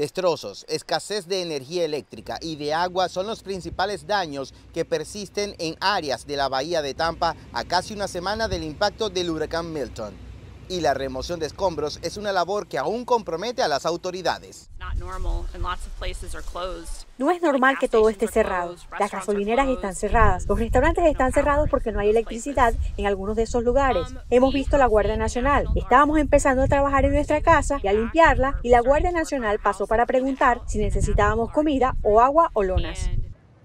Destrozos, escasez de energía eléctrica y de agua son los principales daños que persisten en áreas de la bahía de Tampa a casi una semana del impacto del huracán Milton y la remoción de escombros es una labor que aún compromete a las autoridades. No es normal que todo esté cerrado. Las gasolineras están cerradas, los restaurantes están cerrados porque no hay electricidad en algunos de esos lugares. Hemos visto la Guardia Nacional. Estábamos empezando a trabajar en nuestra casa y a limpiarla y la Guardia Nacional pasó para preguntar si necesitábamos comida o agua o lonas.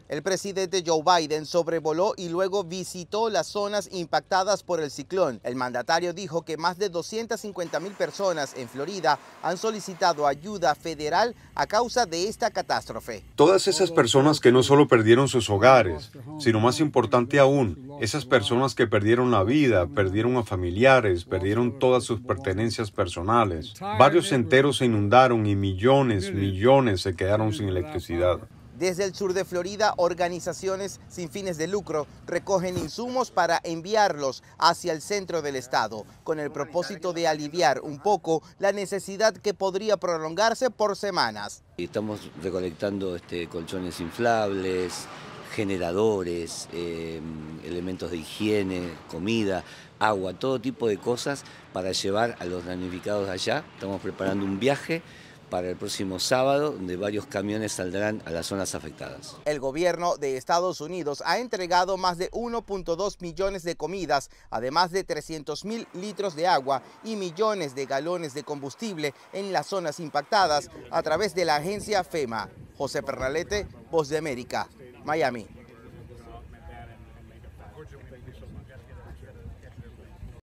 El presidente Joe Biden sobrevoló y luego visitó las zonas impactadas por el ciclón. El mandatario dijo que más de 250 mil personas en Florida han solicitado ayuda federal a causa de esta catástrofe. Todas esas personas que no solo perdieron sus hogares, sino más importante aún, esas personas que perdieron la vida, perdieron a familiares, perdieron todas sus pertenencias personales. Varios enteros se inundaron y millones, millones se quedaron sin electricidad. Desde el sur de Florida, organizaciones sin fines de lucro recogen insumos para enviarlos hacia el centro del estado, con el propósito de aliviar un poco la necesidad que podría prolongarse por semanas. Estamos recolectando este, colchones inflables, generadores, em, elementos de higiene, comida, agua, todo tipo de cosas para llevar a los damnificados allá. Estamos preparando un viaje para el próximo sábado, donde varios camiones saldrán a las zonas afectadas. El gobierno de Estados Unidos ha entregado más de 1.2 millones de comidas, además de 300 mil litros de agua y millones de galones de combustible en las zonas impactadas a través de la agencia FEMA. José Perralete, Voz de América, Miami.